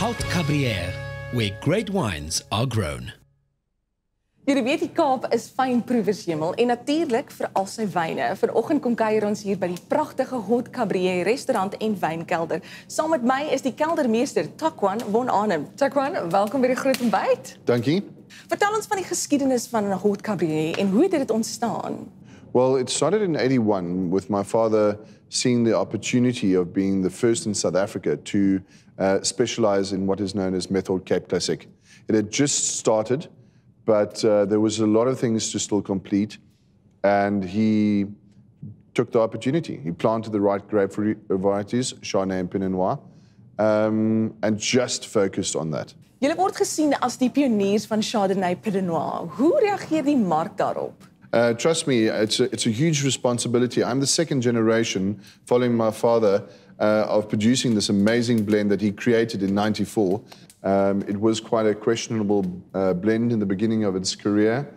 Hout Cabrière, where great wines are grown. Julle weet die Kaap is fynproevershemel en natuurlik vir al sy wyne. Vanoggend kom kuier ons hier by die pragtige Hout Cabrière restaurant en wynkelder. Saam met my is die keldermeester Takwan Von Arnhem. Takwan, welkom by die groot ontbyt. Dankie. Vertel ons van die geskiedenis van Hout Cabrière en hoe dit ontstaan het. Well, it started in 81 with my father seeing the opportunity of being the first in South Africa to uh, specialize in what is known as Methode Cape Classic. It had just started, but uh, there was a lot of things to still complete, and he took the opportunity. He planted the right grapefruit varieties, Chardonnay and Pinot Noir, um, and just focused on that. Julle word gesien as die pioniers van Chardonnay Pinot Noir. Hoe reageer die mark daarop? Uh, trust me, it's a, it's a huge responsibility. I'm the second generation following my father uh, of producing this amazing blend that he created in 94. Um, it was quite a questionable uh, blend in the beginning of its career,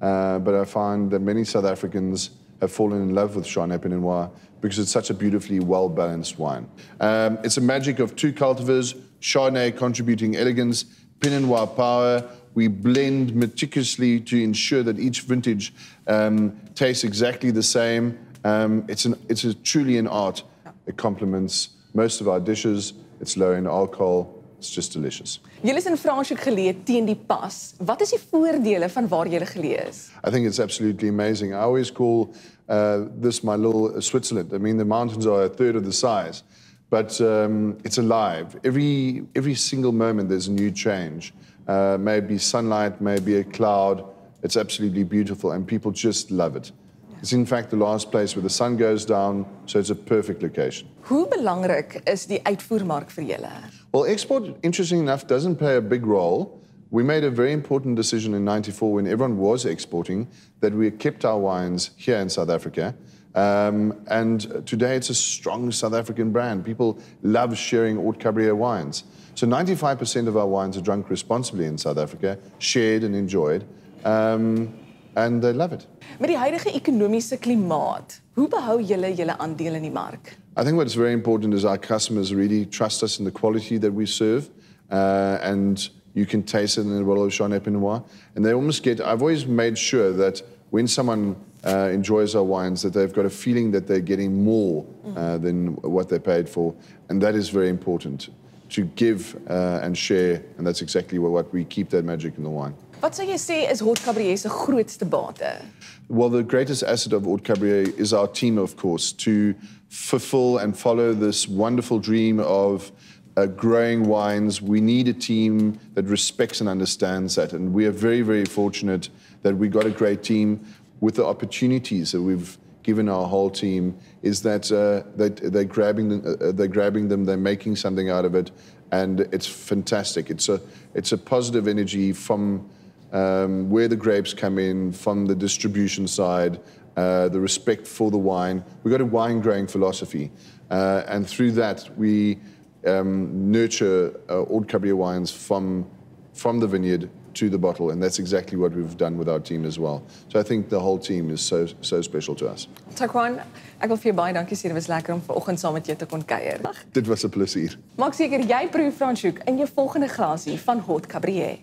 uh, but I find that many South Africans have fallen in love with Chardonnay Pinot Noir because it's such a beautifully well balanced wine. Um, it's a magic of two cultivars, Chardonnay contributing elegance, Pinot Noir power, we blend meticulously to ensure that each vintage um, tastes exactly the same. Um, it's, an, it's a, truly an art. It complements most of our dishes. It's low in alcohol. It's just delicious. Julle is in Franshoek geleë teen die pas. Wat is die voordele van waar julle geleë is? I think it's absolutely amazing. I always call uh, this my little uh, Switzerland. I mean, the mountains are a third of the size, but um, it's alive. Every every single moment there's a new change uh, maybe sunlight, maybe a cloud. It's absolutely beautiful, and people just love it. It's in fact the last place where the sun goes down, so it's a perfect location. How belangrik is die uitvoermark for julle? Well, export interesting enough doesn't play a big role. We made a very important decision in 94 when everyone was exporting that we kept our wines here in South Africa. Um, and today it's a strong South African brand. People love sharing Haute Cabrier wines. So 95% of our wines are drunk responsibly in South Africa, shared and enjoyed. Um, and they love it. Met die huidige ekonomiese klimaat, hoe behou julle julle aandeel in die mark? I think what's very important is our customers really trust us in the quality that we serve uh, and you can taste it in the bottle of Chardonnay Pinot Noir. And they almost get, I've always made sure that when someone uh, enjoys our wines, that they've got a feeling that they're getting more uh, mm. than what they paid for. And that is very important to give uh, and share. And that's exactly what, what we keep that magic in the wine. What do you sê is Haute Cabernet se grootste bate? Well, the greatest asset of Haute Cabrier is our team, of course, to fulfill and follow this wonderful dream of uh, growing wines. We need a team that respects and understands that. And we are very, very fortunate that we got a great team with the opportunities that we've given our whole team is that uh, they, they're grabbing them, uh, uh, they're grabbing them, they're making something out of it, and it's fantastic. It's a it's a positive energy from um, where the grapes come in, from the distribution side, uh, the respect for the wine. We've got a wine growing philosophy, uh, and through that we um, nurture uh, Old Cabernet wines from from the vineyard to the bottle, and that's exactly what we've done with our team as well. So I think the whole team is so so special to us. Takwan, ek wil vir jou baie dankie sê. Dit was lekker om vanoggend saam met jou te kon kuier. Dit was 'n plesier. Maak seker jy proe Franshoek in jou volgende glasie van Hot Cabrier.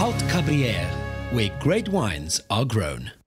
Hot Cabrier, where great wines are grown.